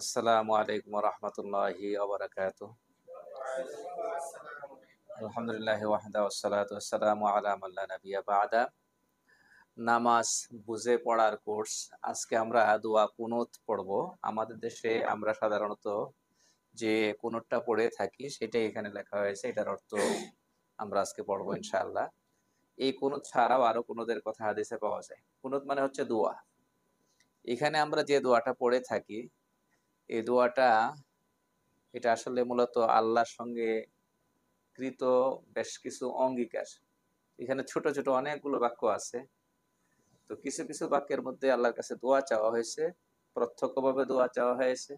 আসসালামু আলাইকুম রহমতুল্লাহি আলহামদুলিল্লাহ নামাজ বুঝে পড়ার কোর্স আজকে আমরা দোয়া কুনুত পড়ব আমাদের দেশে আমরা সাধারণত যে কুনুতটা পড়ে থাকি সেটাই এখানে লেখা হয়েছে এটার অর্থ আমরা আজকে পড়ব ইনশাআল্লাহ এই কুনুত ছাড়াও আরো কোনোদের কথা হাদিসে পাওয়া যায় কুনুত মানে হচ্ছে দোয়া এখানে আমরা যে দোয়াটা পড়ে থাকি এই দোয়াটা এটা আসলে মূলত আল্লাহর সঙ্গে কৃত বেশ কিছু অঙ্গীকার এখানে ছোট ছোট অনেকগুলো বাক্য আছে তো কিছু কিছু বাক্যের মধ্যে আল্লাহর কাছে দোয়া চাওয়া হয়েছে প্রত্যক্ষভাবে দোয়া চাওয়া হয়েছে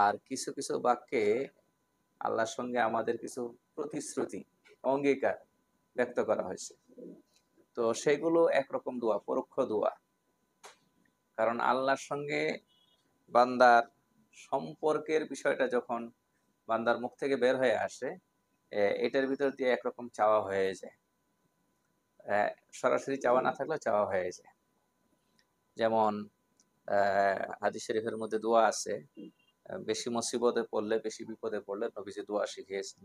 আর কিছু কিছু বাক্যে আল্লাহর সঙ্গে আমাদের কিছু প্রতিশ্রুতি অঙ্গীকার ব্যক্ত করা হয়েছে তো সেগুলো একরকম দোয়া পরোক্ষ দোয়া কারণ আল্লাহর সঙ্গে বান্দার সম্পর্কের বিষয়টা যখন বান্দার মুখ থেকে বের হয়ে আসে এটার ভিতর দিয়ে একরকম চাওয়া হয়ে যায় সরাসরি চাওয়া না থাকলেও চাওয়া হয়ে যায় যেমন হাদিস শরীফের মধ্যে দোয়া আছে বেশি মুসিবতে পড়লে বেশি বিপদে পড়লে নবীজি দোয়া শিখিয়েছেন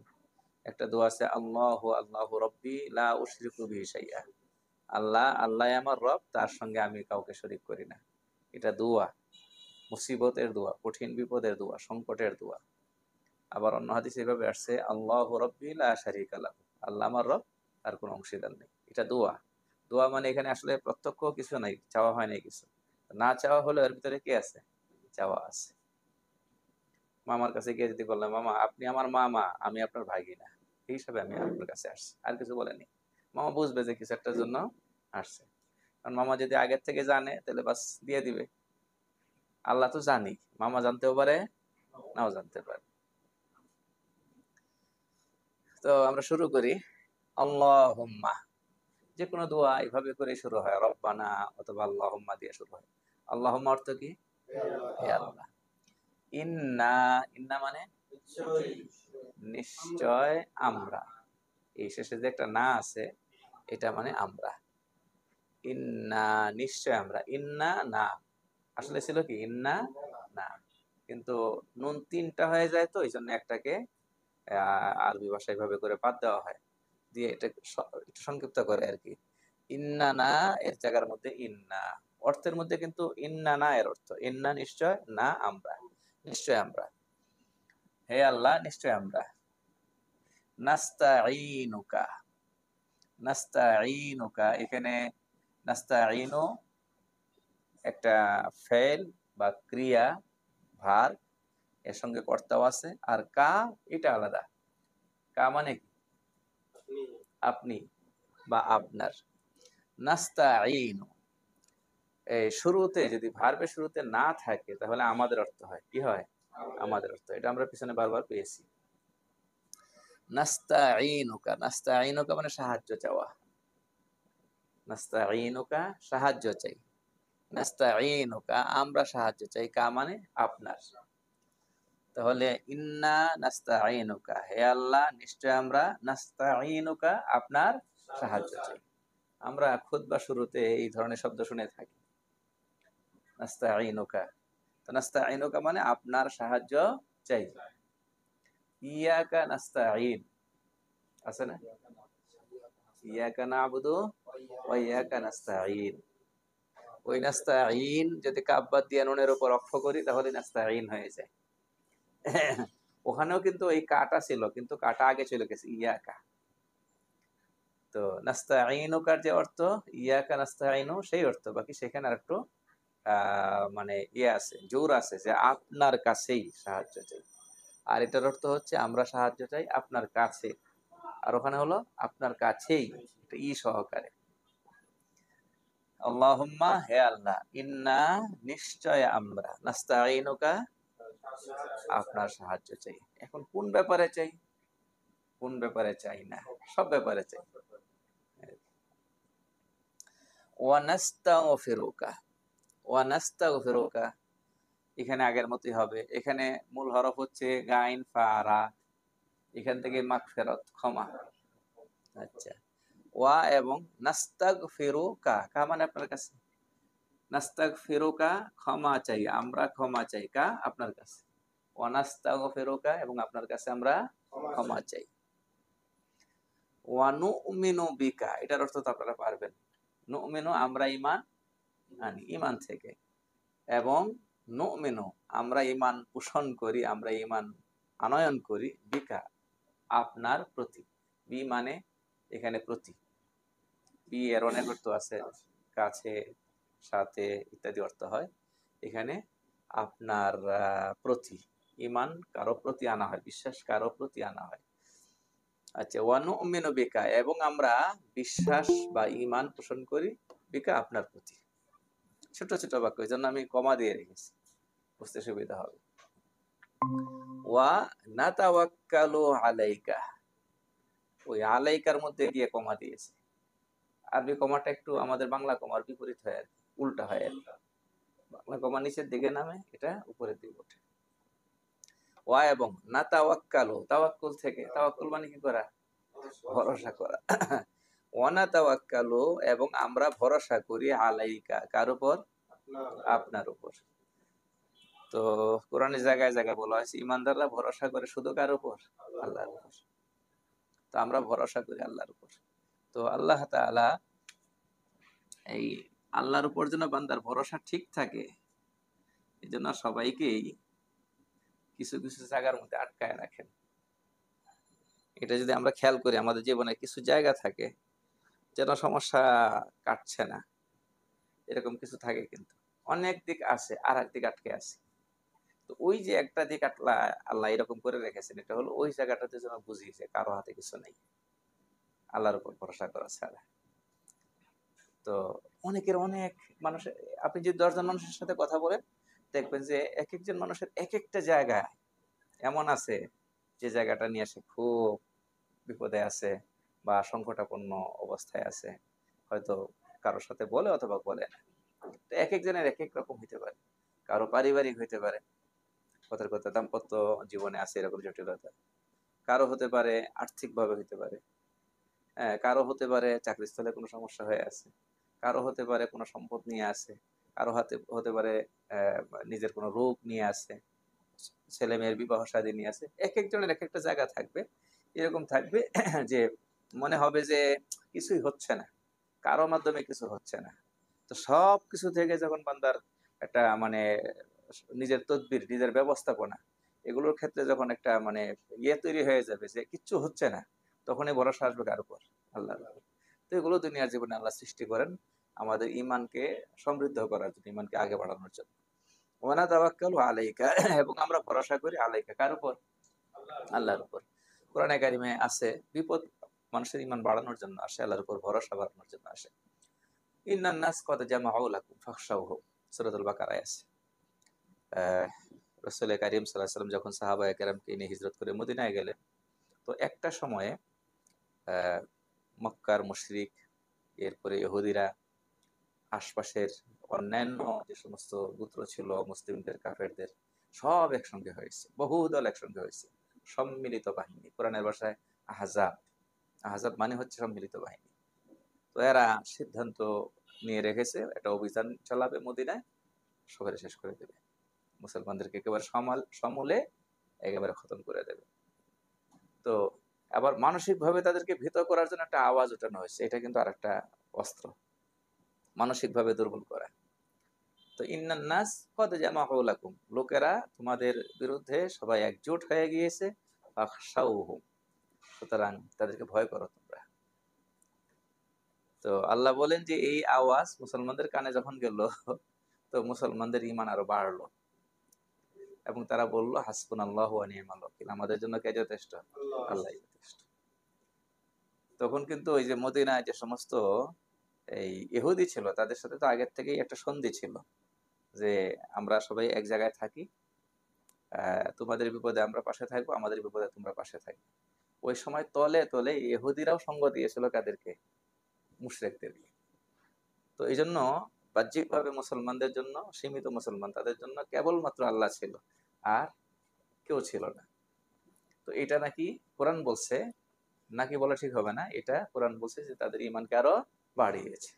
একটা দোয়া আছে আল্লাহ আল্লাহ রব্বি লা উশরিকু বিহি আল্লাহ আল্লাহ আমার রব তার সঙ্গে আমি কাউকে শরিক করি না এটা দোয়া মুসিবতের দোয়া কঠিন বিপদের দোয়া সংকটের দোয়া আবার অন্য হাদিস এভাবে আসছে আল্লাহ রব্বিল আশারিক আল্লাহ আল্লাহ আমার রব আর কোনো অংশীদার নেই এটা দোয়া দোয়া মানে এখানে আসলে প্রত্যক্ষ কিছু নাই চাওয়া হয় নাই কিছু না চাওয়া হলে এর ভিতরে কে আছে চাওয়া আছে মামার কাছে গিয়ে যদি বললাম মামা আপনি আমার মামা আমি আপনার ভাগিনা এই হিসাবে আমি আপনার কাছে আসছি আর কিছু বলেনি মামা বুঝবে যে কিছু একটার জন্য আসছে কারণ মামা যদি আগের থেকে জানে তাহলে বাস দিয়ে দিবে আল্লাহ তো জানি মামা জানতেও পারে নাও জানতে পারে তো আমরা শুরু করি আল্লাহ যে কোনো দোয়া এইভাবে করে শুরু হয় রব্বানা অথবা আল্লাহম্মা দিয়ে শুরু হয় আল্লাহ অর্থ কি ইন্না ইন্না মানে নিশ্চয় আমরা এই শেষে যে একটা না আছে এটা মানে আমরা ইন্না নিশ্চয় আমরা ইন্না না আসলে ছিল কি ইন্না না কিন্তু নুন তিনটা হয়ে যায় তো এই জন্য একটাকে আরবি ভাষায় ভাবে করে বাদ দেওয়া হয় দিয়ে এটা সংক্ষিপ্ত করে আর কি ইন্না না এর জায়গার মধ্যে ইন্না অর্থের মধ্যে কিন্তু ইন্না না এর অর্থ ইন্না নিশ্চয় না আমরা নিশ্চয় আমরা হে আল্লাহ নিশ্চয় আমরা নাস্তা নাস্তাইনুকা এখানে নাস্তাইনু একটা ফেল বা ক্রিয়া ভার এর সঙ্গে কর্তাও আছে আর কা এটা আলাদা কা মানে আপনি বা আপনার নাস্তা আইন এই শুরুতে যদি ভার্বের শুরুতে না থাকে তাহলে আমাদের অর্থ হয় কি হয় আমাদের অর্থ এটা আমরা পিছনে বারবার পেয়েছি নাস্তা আইনুকা নাস্তা আইনুকা মানে সাহায্য চাওয়া নাস্তা আইনুকা সাহায্য চাই নাস্তাইনুকা আমরা সাহায্য চাই কা মানে আপনার তাহলে ইন্না নাস্তাইনুকা হে আল্লাহ নিশ্চয় আমরা নাস্তাইনুকা আপনার সাহায্য চাই আমরা খুতবা শুরুতে এই ধরনের শব্দ শুনে থাকি নাস্তাইনুকা তো নাস্তাইনুকা মানে আপনার সাহায্য চাই ইয়াকা নাস্তাইন আছে না ইয়াকা নাবুদু ওয়া ইয়াকা নাস্তাইন ওই নাস্তা ইন যদি কাব্বাদ দিয়ে নুনের উপর অক্ষ করি তাহলে নাস্তা ইন হয়ে যায় ওখানেও কিন্তু ওই কাটা ছিল কিন্তু কাটা আগে চলে গেছে ইয়াকা তো নাস্তা কার যে অর্থ ইয়াকা নাস্তা আইনু সেই অর্থ বাকি সেখানে আর একটু মানে ইয়ে আছে জোর আছে যে আপনার কাছেই সাহায্য চাই আর এটার অর্থ হচ্ছে আমরা সাহায্য চাই আপনার কাছে আর ওখানে হলো আপনার কাছেই ই সহকারে আল্লাহুম্মা হে আল্লাহ ইন্না নিশ্চয় আমরা নাস্তাইনুকা আপনার সাহায্য চাই এখন কোন ব্যাপারে চাই কোন ব্যাপারে চাই না সব ব্যাপারে চাই ওয়ানাস্তাগফিরুকা ওয়ানাস্তাগফিরুকা এখানে আগের মতোই হবে এখানে মূল হরফ হচ্ছে গাইন ফারা এখান থেকে ফেরত ক্ষমা আচ্ছা ওয়া এবং নাস্তাক ফেরুকা কা মানে আপনার কাছে নাস্তাক ফেরুকা ক্ষমা চাই আমরা ক্ষমা চাই কা আপনার কাছে ওয়ানাস্তাক ফেরুকা এবং আপনার কাছে আমরা ক্ষমা চাই ওয়ানু উমিনু বিকা এটার অর্থ তো আপনারা পারবেন নুমিনু আমরা ইমান আনি ইমান থেকে এবং নুমিনু আমরা ইমান পোষণ করি আমরা ইমান আনয়ন করি বিকা আপনার প্রতি বি মানে এখানে প্রতীক বি এর অনেক অর্থ আছে কাছে সাথে ইত্যাদি অর্থ হয় এখানে আপনার প্রতি ইমান কারো প্রতি আনা হয় বিশ্বাস কারো প্রতি আনা হয় আচ্ছা ওয়ানু অমিন বেকা এবং আমরা বিশ্বাস বা ইমান পোষণ করি বেকা আপনার প্রতি ছোট ছোট বাক্য এই জন্য আমি কমা দিয়ে রেখেছি বুঝতে সুবিধা হবে ওয়া না তাওয়াক্কালু আলাইকা ওই আলাইকার মধ্যে গিয়ে কমা দিয়েছে আরবি কমাটা একটু আমাদের বাংলা কমার বিপরীত হয় আর উল্টা হয় আর বাংলা কমা নিচের দিকে নামে এটা উপরের দিকে ওঠে ওয়া এবং না তাওয়াক্কাল তাওয়াক্কুল থেকে তাওয়াক্কুল মানে কি করা ভরসা করা ওয়ানা তাওয়াক্কাল এবং আমরা ভরসা করি আলাইকা কার উপর আপনার উপর তো কোরআনের জায়গায় জায়গায় বলা হয়েছে ইমানদাররা ভরসা করে শুধু কার উপর আল্লাহর উপর তো আমরা ভরসা করি আল্লাহর উপর তো আল্লাহ তালা এই আল্লাহর উপর যেন বান্দার ভরসা ঠিক থাকে এই জন্য সবাইকেই কিছু কিছু জায়গার মধ্যে আটকায় রাখেন এটা যদি আমরা খেয়াল করি আমাদের জীবনে কিছু জায়গা থাকে যেন সমস্যা কাটছে না এরকম কিছু থাকে কিন্তু অনেক দিক আছে আর এক দিক আটকে আছে তো ওই যে একটা দিক আটলা আল্লাহ এরকম করে রেখেছেন এটা হলো ওই জায়গাটাতে যেন বুঝিয়েছে কারো হাতে কিছু নেই আল্লাহর উপর ভরসা করা ছাড়া তো অনেকের অনেক মানুষ আপনি যদি দশজন মানুষের সাথে কথা বলেন দেখবেন যে এক একজন মানুষের এক একটা জায়গা এমন আছে যে জায়গাটা নিয়ে সে খুব বিপদে আছে বা সংকটাপন্ন অবস্থায় আছে হয়তো কারোর সাথে বলে অথবা বলে না তো এক একজনের এক এক রকম হইতে পারে কারো পারিবারিক হইতে পারে কথার কথা দাম্পত্য জীবনে আছে এরকম জটিলতা কারো হতে পারে আর্থিকভাবে হইতে পারে কারো হতে পারে চাকরিস্থলে কোনো সমস্যা হয়ে আছে কারো হতে পারে কোনো সম্পদ নিয়ে আছে কারো হাতে হতে পারে নিজের কোনো রোগ নিয়ে আছে ছেলে মেয়ের বিবাহ সাদী নিয়ে আছে এক একজনের এক একটা জায়গা থাকবে এরকম থাকবে যে মনে হবে যে কিছুই হচ্ছে না কারো মাধ্যমে কিছু হচ্ছে না তো সব কিছু থেকে যখন বান্দার একটা মানে নিজের তদবির নিজের ব্যবস্থাপনা এগুলোর ক্ষেত্রে যখন একটা মানে ইয়ে তৈরি হয়ে যাবে যে কিচ্ছু হচ্ছে না তখন এই ভরসা আসবে কার উপর আল্লাহ তো এগুলো দুনিয়ার জীবনে আল্লাহ সৃষ্টি করেন আমাদের ইমানকে সমৃদ্ধ করার জন্য ইমানকে আগে বাড়ানোর জন্য ওয়ানা তাওয়াক্কালু আলাইকা এবং আমরা ভরসা করি আলাইকা কার উপর আল্লাহর উপর কোরআনে কারিমে আছে বিপদ মানুষের ইমান বাড়ানোর জন্য আসে আল্লাহর উপর ভরসা বাড়ানোর জন্য আসে ইন্নান নাস কত জামা আউলাকুম ফাখশাউহ সূরাতুল বাকারায় আছে রসুল সাল্লাহ সাল্লাম যখন সাহাবা কেরামকে হিজরত করে মদিনায় গেলেন তো একটা সময়ে মক্কার মুশরিক এরপরে ইহুদিরা আশপাশের অন্যান্য যে সমস্ত গুত্র ছিল মুসলিমদের কাফেরদের সব একসঙ্গে হয়েছে বহু দল একসঙ্গে হয়েছে সম্মিলিত বাহিনী কোরআনের ভাষায় আহজাব আহজাব মানে হচ্ছে সম্মিলিত বাহিনী তো এরা সিদ্ধান্ত নিয়ে রেখেছে একটা অভিযান চালাবে মদিনায় সবাই শেষ করে দেবে মুসলমানদেরকে একেবারে সমাল সমূলে একেবারে খতম করে দেবে তো আবার মানসিকভাবে তাদেরকে ভীত করার জন্য একটা আওয়াজ ওঠানো হয়েছে এটা কিন্তু আর একটা অস্ত্র মানসিকভাবে দুর্বল করা তো ইন্নান্নাস কদ জামা হলাকুম লোকেরা তোমাদের বিরুদ্ধে সবাই একজোট হয়ে গিয়েছে সুতরাং তাদেরকে ভয় করো তোমরা তো আল্লাহ বলেন যে এই আওয়াজ মুসলমানদের কানে যখন গেল তো মুসলমানদের ইমান আরো বাড়লো এবং তারা বললো হাসপুন আল্লাহ আমাদের জন্য কে যথেষ্ট আল্লাহ তখন কিন্তু ওই যে মদিনায় যে সমস্ত এই ইহুদি ছিল তাদের সাথে তো আগের থেকেই একটা সন্ধি ছিল যে আমরা সবাই এক জায়গায় থাকি তোমাদের বিপদে আমরা পাশে থাকবো আমাদের বিপদে তোমরা পাশে থাকবে ওই সময় তলে তলে ইহুদিরাও সঙ্গ দিয়েছিল কাদেরকে মুশরেকদের তো এই জন্য বাহ্যিকভাবে মুসলমানদের জন্য সীমিত মুসলমান তাদের জন্য কেবলমাত্র আল্লাহ ছিল আর কেউ ছিল না তো এটা নাকি কোরআন বলছে নাকি বলা ঠিক হবে না এটা কোরআন বলছে যে তাদের ইমানকে আরো বাড়িয়েছে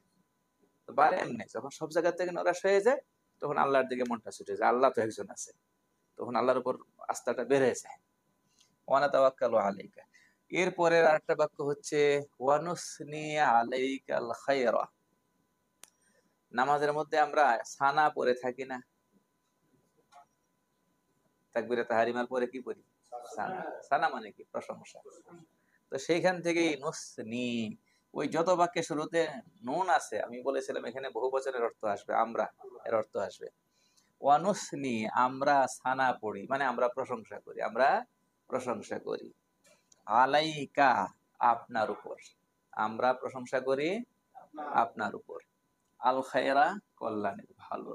তো বাড়ে এমনি যখন সব জায়গা থেকে নরাস হয়ে যায় তখন আল্লাহর দিকে মনটা ছুটে যায় আল্লাহ তো একজন আছে তখন আল্লাহর উপর আস্থাটা বেড়ে যায় ওয়ানা তাওয়াক্কাল আলাইকা এরপরের আরেকটা বাক্য হচ্ছে ওয়ানুসনি আলাইকাল খায়রা নামাজের মধ্যে আমরা সানা পরে থাকি না তাকবিরে তাহারিমার পরে কি পড়ি সানা সানা মানে কি প্রশংসা তো সেইখান থেকেই নুসনি ওই যত বাক্যে শুরুতে নুন আছে আমি বলেছিলাম এখানে বহু বছরের অর্থ আসবে আমরা এর অর্থ আসবে ওয়ানুসনি আমরা সানা পড়ি মানে আমরা প্রশংসা করি আমরা প্রশংসা করি আলাইকা আপনার উপর আমরা প্রশংসা করি আপনার উপর আল খায়রা কল্যাণের ভালো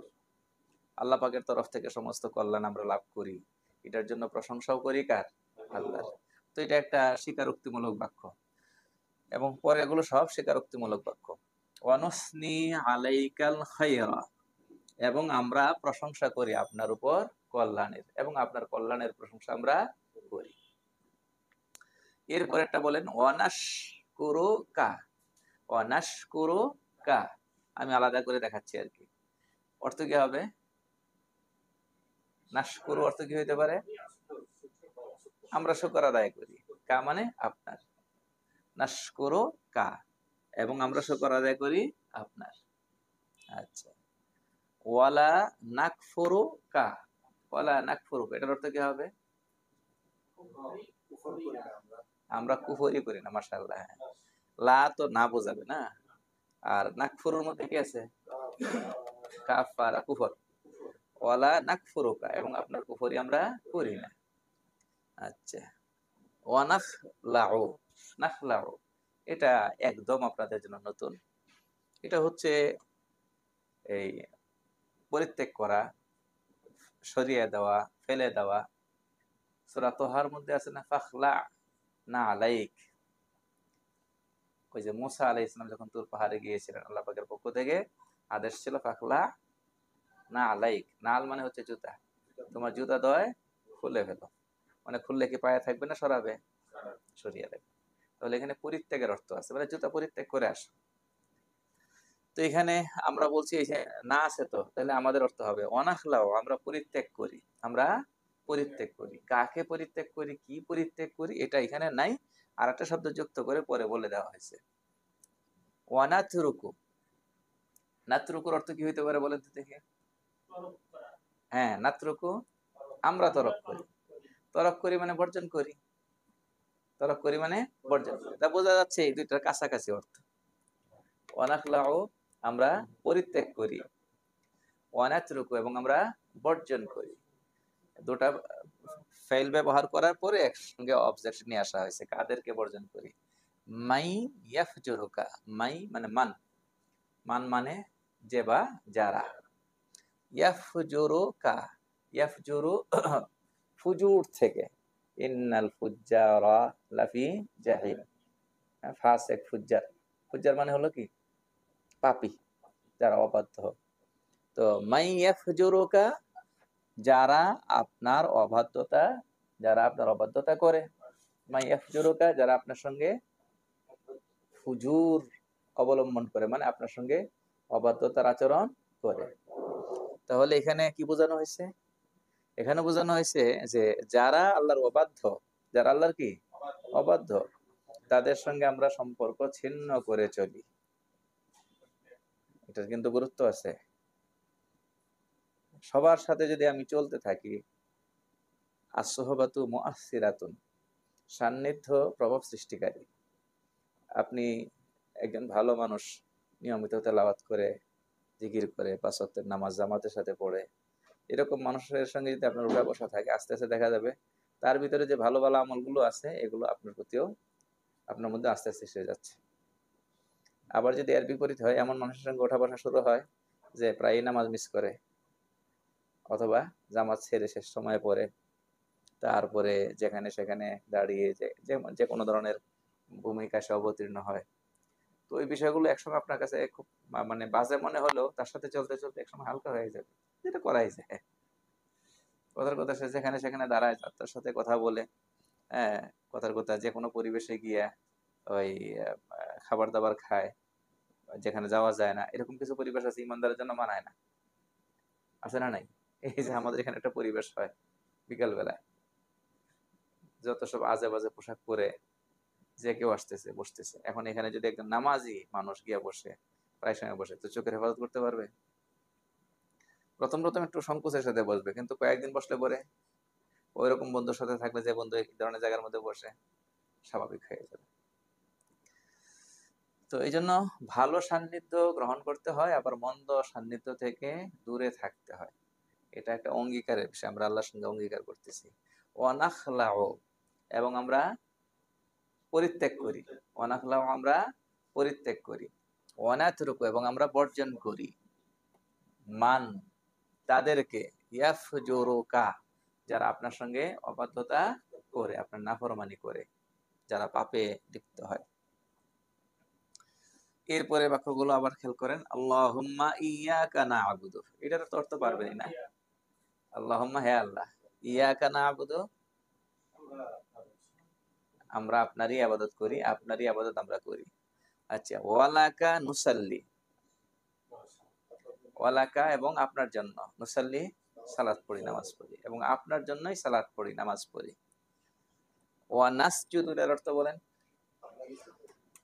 আল্লাহ পাকের তরফ থেকে সমস্ত কল্যাণ আমরা লাভ করি এটার জন্য প্রশংসাও করি কার আল্লাহ তো এটা একটা স্বীকারোক্তিমূলক বাক্য এবং পরে এগুলো সব স্বীকারোক্তিমূলক বাক্য ওয়ানসনি আলাইকাল খাইরা এবং আমরা প্রশংসা করি আপনার উপর কল্যাণের এবং আপনার কল্যাণের প্রশংসা আমরা করি এরপর একটা বলেন অনাস কুরু কা অনাস কুরু কা আমি আলাদা করে দেখাচ্ছি আর কি অর্থ কি হবে নাশ নাশকুরু অর্থ কি হইতে পারে আমরা শুকর আদায় করি কা মানে আপনার নাশকরো কা এবং আমরা শুকর আদায় করি আপনার আচ্ছা ওয়ালা নাকফরো কা ওয়ালা নাকফরো এটার অর্থ কি হবে আমরা কুফরি করি না মাশাআল্লাহ হ্যাঁ লা তো না বোঝাবে না আর নাকফুরুর মধ্যে কি আছে কাফারা কুফর ওয়ালা কা এবং আপনার কুফরি আমরা করি না আচ্ছা লাউ লাউ এটা একদম আপনাদের জন্য নতুন এটা হচ্ছে এই পরিত্যাগ করা সরিয়ে দেওয়া ফেলে দেওয়া সুরা তোহার মধ্যে আছে না ফাখলা না আলাইক ওই যে মুসা আলাই ইসলাম যখন তুর পাহাড়ে গিয়েছিলেন আল্লাহ পাকের পক্ষ থেকে আদেশ ছিল ফাখলা না আলাইক নাল মানে হচ্ছে জুতা তোমার জুতা দয় খুলে ফেলো মানে খুললে কি পায়ে থাকবে না সরাবে সরিয়ে দেবে তাহলে এখানে পরিত্যাগের অর্থ আছে মানে জুতা পরিত্যাগ করে আস তো এখানে আমরা বলছি এই যে না আছে তো তাহলে আমাদের অর্থ হবে অনাখলাও আমরা পরিত্যাগ করি আমরা পরিত্যাগ করি কাকে পরিত্যাগ করি কি পরিত্যাগ করি এটা এখানে নাই আর একটা শব্দ যুক্ত করে পরে বলে দেওয়া হয়েছে অনাথরুকু নাতরুকুর অর্থ কি হইতে পারে বলেন তো দেখে হ্যাঁ নাতরুকু আমরা তরফ করি তরক করি মানে বর্জন করি তরক করি মানে বর্জন করি তা বোঝা যাচ্ছে এই দুইটার কাছাকাছি অর্থ অনাকলাও আমরা পরিত্যাগ করি অনাচরুকু এবং আমরা বর্জন করি দুটা ফেল ব্যবহার করার পরে একসঙ্গে অবজেক্ট নিয়ে আসা হয়েছে কাদেরকে বর্জন করি মাই ইয়াফজুরুকা মাই মানে মান মান মানে যে বা যারা ইয়াফজুরুকা ইয়াফজুরু ফুজুর থেকে ইন্নাল ফুজ্জারা লাফি জাহিম হ্যাঁ, ফাসেক ফুজ্জার ফুজ্জার মানে হলো কি পাপি যারা অবাধ্য তো মাই ফুজুরোকা যারা আপনার অবাধ্যতা যারা আপনার অবাধ্যতা করে মাই ফুজুরোকা যারা আপনার সঙ্গে ফুজুর অবলম্বন করে মানে আপনার সঙ্গে অবাধ্যতার আচরণ করে তাহলে এখানে কি বোঝানো হয়েছে এখানে বোঝানো হয়েছে যে যারা আল্লাহর অবাধ্য যারা আল্লাহর কি অবাধ্য তাদের সঙ্গে আমরা সম্পর্ক ছিন্ন করে চলি এটার কিন্তু গুরুত্ব আছে সবার সাথে যদি আমি চলতে থাকি আসহবাতু মুআসিরাতুন সান্নিধ্য প্রভাব সৃষ্টিকারী আপনি একজন ভালো মানুষ নিয়মিত তেলাবাত করে জিকির করে পাঁচত্বের নামাজ জামাতের সাথে পড়ে এরকম মানুষের সঙ্গে যদি আপনার উঠা বসা থাকে আস্তে আস্তে দেখা যাবে তার ভিতরে যে ভালো ভালো আমলগুলো আছে এগুলো আপনার প্রতিও আপনার মধ্যে আস্তে আস্তে এসে যাচ্ছে আবার যদি এর বিপরীত হয় এমন মানুষের সঙ্গে ওঠা বসা শুরু হয় যে প্রায় নামাজ মিস করে অথবা জামাজ ছেড়ে শেষ সময় পরে তারপরে যেখানে সেখানে দাঁড়িয়ে যে কোনো ধরনের ভূমিকা সে অবতীর্ণ হয় তো এই বিষয়গুলো একসময় আপনার কাছে খুব মানে বাজে মনে হলেও তার সাথে চলতে চলতে একসময় হালকা হয়ে যাবে যেটা করাই যায় কথার কথা সে যেখানে সেখানে দাঁড়ায় তার সাথে কথা বলে হ্যাঁ কথার কথা যে কোনো পরিবেশে গিয়া ওই খাবার দাবার খায় যেখানে যাওয়া যায় না এরকম কিছু পরিবেশ আছে ইমানদারের জন্য মানায় না আছে না নাই এই যে আমাদের এখানে একটা পরিবেশ হয় বিকালবেলায় যত সব আজে বাজে পোশাক পরে যে কেউ আসতেছে বসতেছে এখন এখানে যদি একজন নামাজি মানুষ গিয়ে বসে প্রায় সময় বসে তো চোখের হেফাজত করতে পারবে প্রথম প্রথম একটু সংকোচের সাথে বসবে কিন্তু কয়েকদিন বসলে পরে ওই রকম বন্ধুর সাথে থাকলে যে বন্ধু এক ধরনের জায়গার মধ্যে বসে স্বাভাবিক হয়ে যাবে তো এই জন্য ভালো সান্নিধ্য গ্রহণ করতে হয় আবার মন্দ সান্নিধ্য থেকে দূরে থাকতে হয় এটা একটা অঙ্গীকারের বিষয় আমরা আল্লাহর সঙ্গে অঙ্গীকার করতেছি অনাখলাও এবং আমরা পরিত্যাগ করি অনাখলাও আমরা পরিত্যাগ করি অনাথরুকু এবং আমরা বর্জন করি মান তাদেরকে যারা আপনার সঙ্গে অবাধ্যতা করে আপনার নাফরমানি করে যারা পাপে লিপ্ত হয় এরপরে বাক্যগুলো আবার খেল করেন আল্লাহ ইয়া কানা আবুদু এটা তো অর্থ পারবেনি না হে আল্লাহ ইয়াকা না আবুদু আমরা আপনারই আবাদত করি আপনারই আবাদত আমরা করি আচ্ছা ওয়ালাকা নুসাল্লি ওয়ালাকা এবং আপনার জন্য মুসাল্লি সালাদ পড়ি নামাজ পড়ি এবং আপনার জন্যই সালাদ পড়ি নামাজ পড়ি ওয়া নাস নাসজুদুলের অর্থ বলেন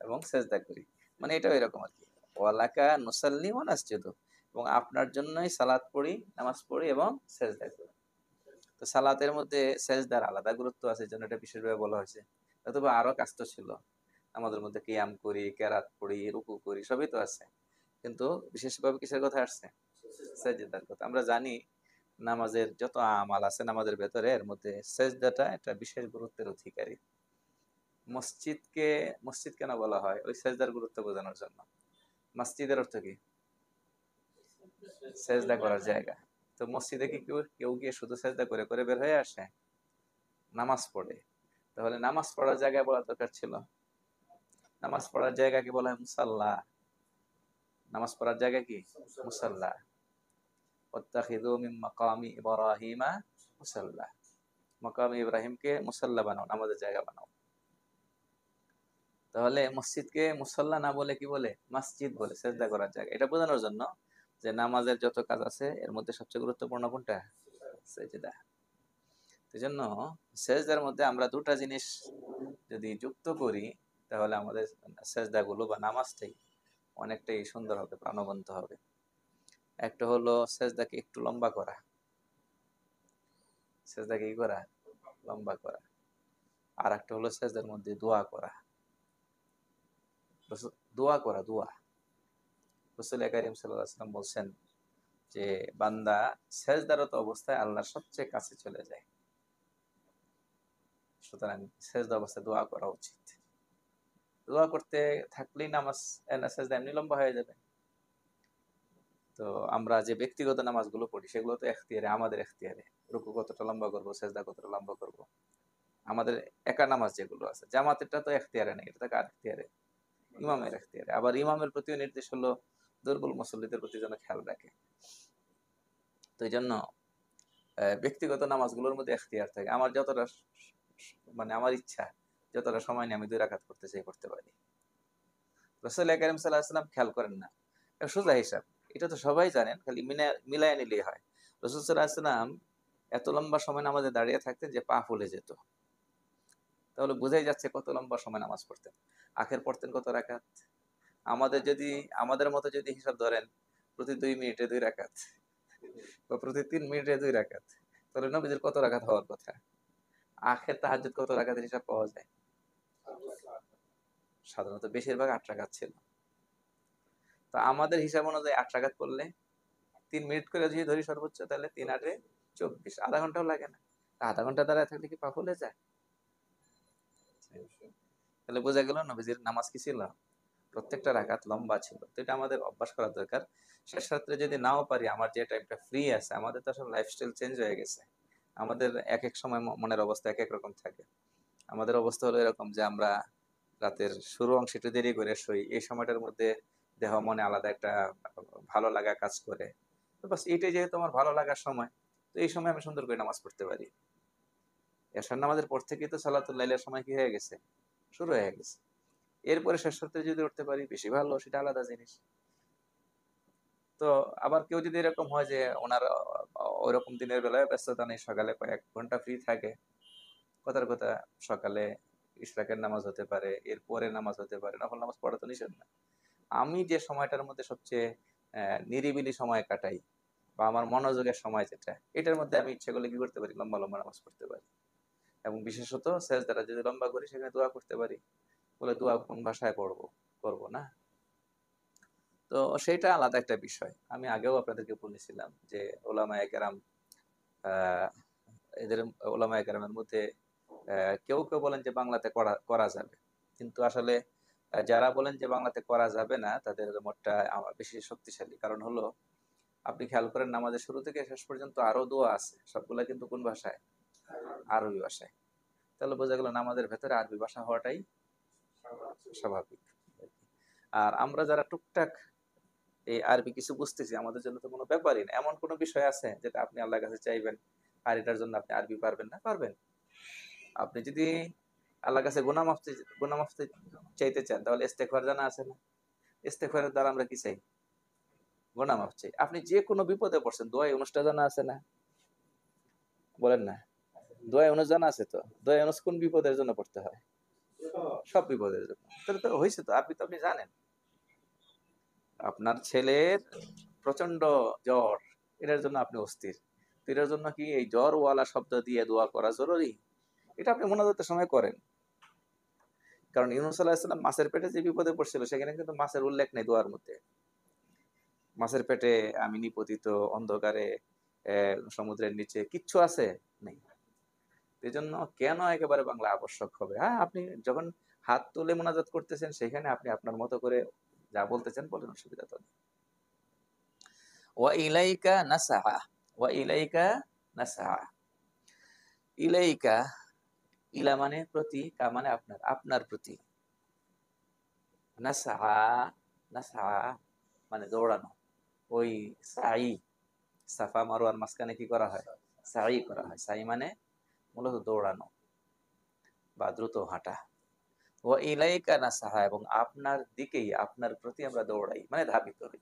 এবং সেজদা করি মানে এটা এরকম আর কি ওয়ালাকা নুসাল্লি ওয়া নাস নাসজুদু এবং আপনার জন্যই সালাদ পড়ি নামাজ পড়ি এবং সেজদা করি তো সালাতের মধ্যে সেজদার আলাদা গুরুত্ব আছে জন্য এটা বিশেষভাবে বলা হয়েছে অথবা আরো কাজ তো ছিল আমাদের মধ্যে কিয়াম করি কেরাত পড়ি রুকু করি সবই তো আছে কিন্তু বিশেষভাবে কিসের কথা আসছে সেজদার কথা আমরা জানি নামাজের যত আমাল আছে নামাজের ভেতরে এর মধ্যে সেজদাটা একটা বিশেষ গুরুত্বের অধিকারী মসজিদকে মসজিদ কেন বলা হয় ওই সেজদার গুরুত্ব বোঝানোর জন্য মসজিদের অর্থ কি সেজদা করার জায়গা তো মসজিদে কি কেউ কেউ গিয়ে শুধু সেজদা করে করে বের হয়ে আসে নামাজ পড়ে তাহলে নামাজ পড়ার জায়গায় বলা দরকার ছিল নামাজ পড়ার জায়গাকে বলা হয় মুসাল্লা নামাজ পড়ার জায়গা কি মুসল্লা নামাজের করার জায়গা এটা বোঝানোর জন্য যে নামাজের যত কাজ আছে এর মধ্যে সবচেয়ে গুরুত্বপূর্ণ কোনটা সেজদা জন্য সেজদার মধ্যে আমরা দুটা জিনিস যদি যুক্ত করি তাহলে আমাদের সেজদাগুলো বা নামাজটাই অনেকটাই সুন্দর হবে প্রাণবন্ত হবে একটা হলো সেজদাকে একটু লম্বা করা সেজদাকে কি করা লম্বা করা আর একটা হলো সেজদার মধ্যে দোয়া করা দোয়া করা দোয়া রসুল করিম সাল্লাম বলছেন যে বান্দা সেজদারত অবস্থায় আল্লাহর সবচেয়ে কাছে চলে যায় সুতরাং সেজদা অবস্থায় দোয়া করা উচিত দোয়া করতে থাকলেই নামাজ নাসাজ এমনি লম্বা হয়ে যাবে তো আমরা যে ব্যক্তিগত নামাজগুলো পড়ি সেগুলো তো এখতিয়ারে আমাদের এখতিয়ারে রুকু কতটা লম্বা করবো সেজদা কতটা লম্বা করবো আমাদের একা নামাজ যেগুলো আছে জামাতেরটা তো এখতিয়ারে নেই এটা তো কার এখতিয়ারে ইমামের এখতিয়ারে আবার ইমামের প্রতিও নির্দেশ হলো দুর্বল মুসল্লিদের প্রতি যেন খেয়াল রাখে তো এই জন্য ব্যক্তিগত নামাজগুলোর মধ্যে এখতিয়ার থাকে আমার যতটা মানে আমার ইচ্ছা যতটা সময় নিয়ে আমি দুই রাখাত করতে চাই করতে পারি রসুল করিম সাল্লাহ আসলাম খেয়াল করেন না সোজা হিসাব এটা তো সবাই জানেন খালি মিলাই নিলেই হয় রসুল সাল্লাহ আসলাম এত লম্বা সময় নামাজে দাঁড়িয়ে থাকতেন যে পা ফুলে যেত তাহলে বোঝাই যাচ্ছে কত লম্বা সময় নামাজ পড়তেন আখের পড়তেন কত রাখাত আমাদের যদি আমাদের মতো যদি হিসাব ধরেন প্রতি দুই মিনিটে দুই রাখাত বা প্রতি তিন মিনিটে দুই রাখাত তাহলে নবীদের কত রাখাত হওয়ার কথা আখের তাহাজুদ কত রাকাতের হিসাব পাওয়া যায় সাধারণত বেশিরভাগ আট টাকা ছিল তো আমাদের হিসাব অনুযায়ী আট টাকা করলে তিন মিনিট করে যদি ধরি সর্বোচ্চ তাহলে তিন আটে চব্বিশ আধা ঘন্টাও লাগে না আধা ঘন্টা দ্বারা থাকলে কি পা হলে যায় তাহলে বোঝা গেল নবীজির নামাজ কি ছিল প্রত্যেকটা রাখাত লম্বা ছিল তো এটা আমাদের অভ্যাস করা দরকার শেষ রাত্রে যদি নাও পারি আমার যে টাইমটা ফ্রি আছে আমাদের তো সব লাইফস্টাইল চেঞ্জ হয়ে গেছে আমাদের এক এক সময় মনের অবস্থা এক এক রকম থাকে আমাদের অবস্থা হলো এরকম যে আমরা রাতের শুরু অংশে একটু দেরি করে শুই এই সময়টার মধ্যে দেহ মনে আলাদা একটা ভালো লাগা কাজ করে বাস এটাই যেহেতু আমার ভালো লাগার সময় তো এই সময় আমি সুন্দর করে নামাজ পড়তে পারি এশার নামাজের পর থেকেই তো সালাতুল্লাইলের সময় কি হয়ে গেছে শুরু হয়ে গেছে এরপরে শেষ সত্যি যদি উঠতে পারি বেশি ভালো সেটা আলাদা জিনিস তো আবার কেউ যদি এরকম হয় যে ওনার ওরকম দিনের বেলায় ব্যস্ততা নেই সকালে কয়েক ঘন্টা ফ্রি থাকে কথার কথা সকালে ইশরাকের নামাজ হতে পারে এরপরে নামাজ হতে পারে নফল নামাজ পড়া তো নিষেধ না আমি যে সময়টার মধ্যে সবচেয়ে নিরিবিলি সময় কাটাই বা আমার মনোযোগের সময় যেটা এটার মধ্যে আমি ইচ্ছা করলে কি করতে পারি লম্বা লম্বা নামাজ পড়তে পারি এবং বিশেষত শেষ দ্বারা যদি লম্বা করি সেখানে দোয়া করতে পারি বলে দোয়া কোন ভাষায় পড়বো করবো না তো সেটা আলাদা একটা বিষয় আমি আগেও আপনাদেরকে বলেছিলাম যে ওলামা একরাম এদের ওলামা একরামের মধ্যে কেউ কেউ বলেন যে বাংলাতে করা করা যাবে কিন্তু আসলে যারা বলেন যে বাংলাতে করা যাবে না তাদের মতটা আমার বেশি শক্তিশালী কারণ হলো আপনি খেয়াল করেন আমাদের শুরু থেকে শেষ পর্যন্ত আরও দোয়া আছে সবগুলা কিন্তু কোন ভাষায় আরবি ভাষায় তাহলে বোঝা গেল আমাদের ভেতরে আরবি ভাষা হওয়াটাই স্বাভাবিক আর আমরা যারা টুকটাক এই আরবি কিছু বুঝতেছি আমাদের জন্য তো কোনো ব্যাপারই না এমন কোনো বিষয় আছে যেটা আপনি আল্লাহর কাছে চাইবেন আর এটার জন্য আপনি আরবি পারবেন না পারবেন আপনি যদি আল্লাহর কাছে গোনা মাফতে গোনা মাফতে চাইতে চান তাহলে ইস্তেকবার জানা আছে না ইস্তেকবারের দ্বারা আমরা কি চাই গোনা মাফ চাই আপনি যে কোনো বিপদে পড়ছেন দোয়াই অনুষ্ঠান জানা আছে না বলেন না দোয়াই অনুষ জানা আছে তো দোয়াই অনুষ কোন বিপদের জন্য পড়তে হয় সব বিপদের জন্য তাহলে তো হয়েছে তো আপনি তো আপনি জানেন আপনার ছেলের প্রচন্ড জ্বর এটার জন্য আপনি অস্থির এটার জন্য কি এই জ্বরওয়ালা শব্দ দিয়ে দোয়া করা জরুরি এটা আপনি মোনাজাতের সময় করেন কারণ ইউনুসাল্লাহাম মাছের পেটে যে বিপদে পড়ছিল সেখানে কিন্তু মাছের উল্লেখ নেই দোয়ার মধ্যে মাছের পেটে আমি নিপতিত অন্ধকারে সমুদ্রের নিচে কিচ্ছু আছে নেই এই জন্য কেন একেবারে বাংলা আবশ্যক হবে হ্যাঁ আপনি যখন হাত তুলে মোনাজাত করতেছেন সেখানে আপনি আপনার মতো করে যা বলতে চান বলেন অসুবিধা তো ওয়া নাসাহা নাসাহা ইলাইকা ইলা মানে প্রতি কা মানে আপনার আপনার প্রতি নাসাহা নাসাহা মানে দৌড়ানো ওই সাই সাফা মারোয়ার মাঝখানে কি করা হয় সাই করা হয় সাই মানে মূলত দৌড়ানো বা দ্রুত হাঁটা ও ইলাইকা এবং আপনার দিকেই আপনার প্রতি আমরা দৌড়াই মানে ধাবিত হই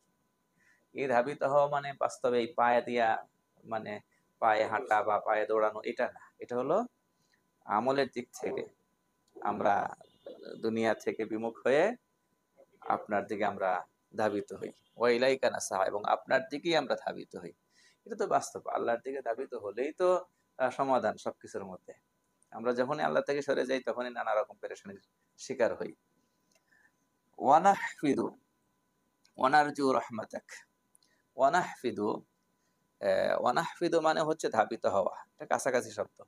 এই ধাবিত হওয়া মানে বাস্তবে এই পায়ে দিয়া মানে পায়ে হাঁটা বা পায়ে দৌড়ানো এটা না এটা হলো আমলের দিক থেকে আমরা দুনিয়া থেকে বিমুখ হয়ে আপনার দিকে আমরা ধাবিত হই না সাহা এবং আপনার দিকেই আমরা ধাবিত হই এটা তো বাস্তব আল্লাহর দিকে ধাবিত হলেই তো সমাধান সবকিছুর মধ্যে আমরা যখনই আল্লাহ থেকে সরে যাই তখনই নানা রকম পেরেশানির শিকার হই ওয়ানাহফিদু ওয়ানারজু রহমাতাক ওয়ানাহফিদু ওয়ানাহফিদু মানে হচ্ছে ধাবিত হওয়া এটা কাছাকাছি শব্দ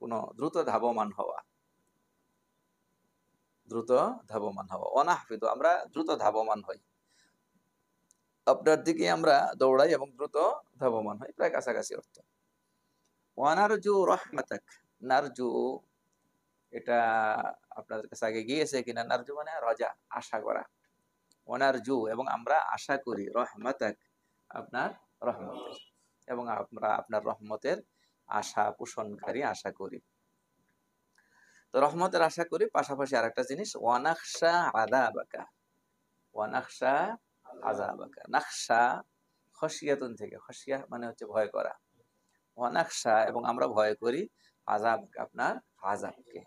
কোনো দ্রুত ধাবমান হওয়া দ্রুত ধাবমান হওয়া অনাহফিদ আমরা দ্রুত ধাবমান হই আপনার দিকে আমরা দৌড়াই এবং দ্রুত ধাবমান হই প্রায় কাছাকাছি অর্থ ওয়ানারজু রহমাতাক নারজু এটা আপনাদের কাছে আগে গিয়েছে কিনা নারজু মানে রজা আশা করা ওনার জু এবং আমরা আশা করি রহমত আপনার রহমত এবং আমরা আপনার রহমতের আশা পোষণকারী আশা করি তো রহমতের আশা করি পাশাপাশি আর একটা জিনিস ওয়ানাকশা আদা বাঁকা ওয়ানাকশা আদা বাঁকা নাকশা খসিয়াতুন থেকে হসিয়া মানে হচ্ছে ভয় করা ওয়ানাকশা এবং আমরা ভয় করি আজাব আপনার আজাবকে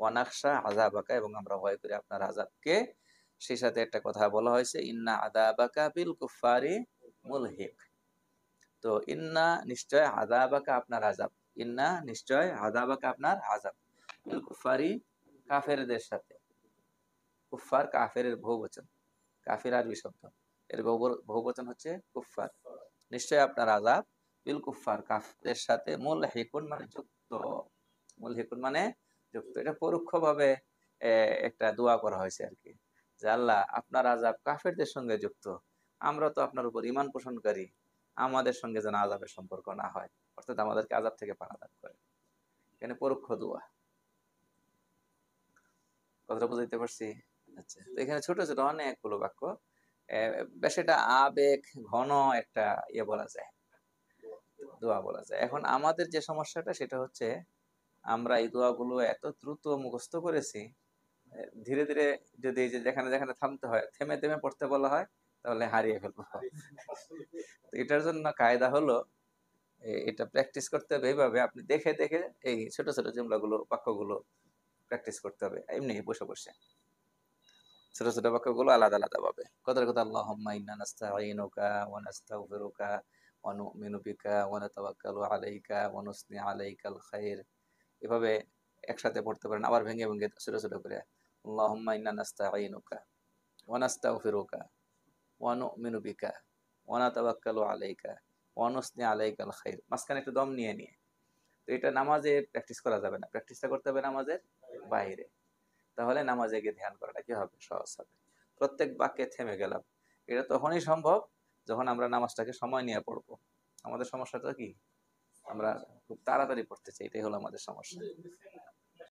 ওয়ানাকশা আজাবাকা এবং আমরা ভয় করি আপনার আজাবকে সেই সাথে একটা কথা বলা হয়েছে ইন্না আদাবাকা বিল কুফারি মুলহিক তো ইন্না নিশ্চয় আদাবাকা আপনার আজাব ইন্না নিশ্চয় আদাবাকা আপনার আজাব বিল কুফারি কাফেরদের সাথে কুফার কাফের বহুবচন কাফের আরবি শব্দ এর বহুবচন হচ্ছে কুফার নিশ্চয় আপনার আজাব বিল কুফার কাফের সাথে মূল হেকুন মানে যুক্ত মূল হেকুন মানে যুক্ত এটা পরোক্ষভাবে একটা দোয়া করা হয়েছে আর কি যে আল্লাহ আপনার আজাব কাফেরদের সঙ্গে যুক্ত আমরা তো আপনার উপর ইমান পোষণকারী আমাদের সঙ্গে যেন আজাবের সম্পর্ক না হয় অর্থাৎ আমাদেরকে আজাব থেকে পানা দান করে এখানে পরোক্ষ দোয়া কথাটা বুঝাইতে পারছি আচ্ছা তো এখানে ছোট ছোট অনেকগুলো বাক্য বেশ এটা আবেগ ঘন একটা ইয়ে বলা যায় দোয়া বলা যায় এখন আমাদের যে সমস্যাটা সেটা হচ্ছে আমরা এই দোয়াগুলো এত দ্রুত মুখস্থ করেছি ধীরে ধীরে যদি এই যে যেখানে যেখানে থামতে হয় থেমে থেমে পড়তে বলা হয় তাহলে হারিয়ে ফেলবো তো এটার জন্য কায়দা হলো এটা প্র্যাকটিস করতে হবে এইভাবে আপনি দেখে দেখে এই ছোট ছোট জুমলাগুলো বাক্যগুলো প্র্যাকটিস করতে হবে এমনি বসে বসে ছোট ছোট বাক্যগুলো আলাদা আলাদা পাবে কথার কথা আল্লাহ ইন্না নাস্তাইনুকা ওয়া নাস্তাগফিরুকা ওয়া নুমিনু বিকা ওয়া নাতাওয়াক্কালু আলাইকা ওয়া আলাইকাল খাইর এভাবে একসাথে পড়তে পারেন আবার ভেঙে ভেঙে ছোটো ছোটো করে এটা নামাজে প্র্যাকটিস করা যাবে না করতে হবে নামাজের বাইরে তাহলে নামাজে গিয়ে ধ্যান করাটা কি হবে সহজ হবে প্রত্যেক বাক্যে থেমে গেলাম এটা তখনই সম্ভব যখন আমরা নামাজটাকে সময় নিয়ে পড়বো আমাদের সমস্যাটা কি আমরা খুব তাড়াতাড়ি পড়তে চাই এটাই হলো আমাদের সমস্যা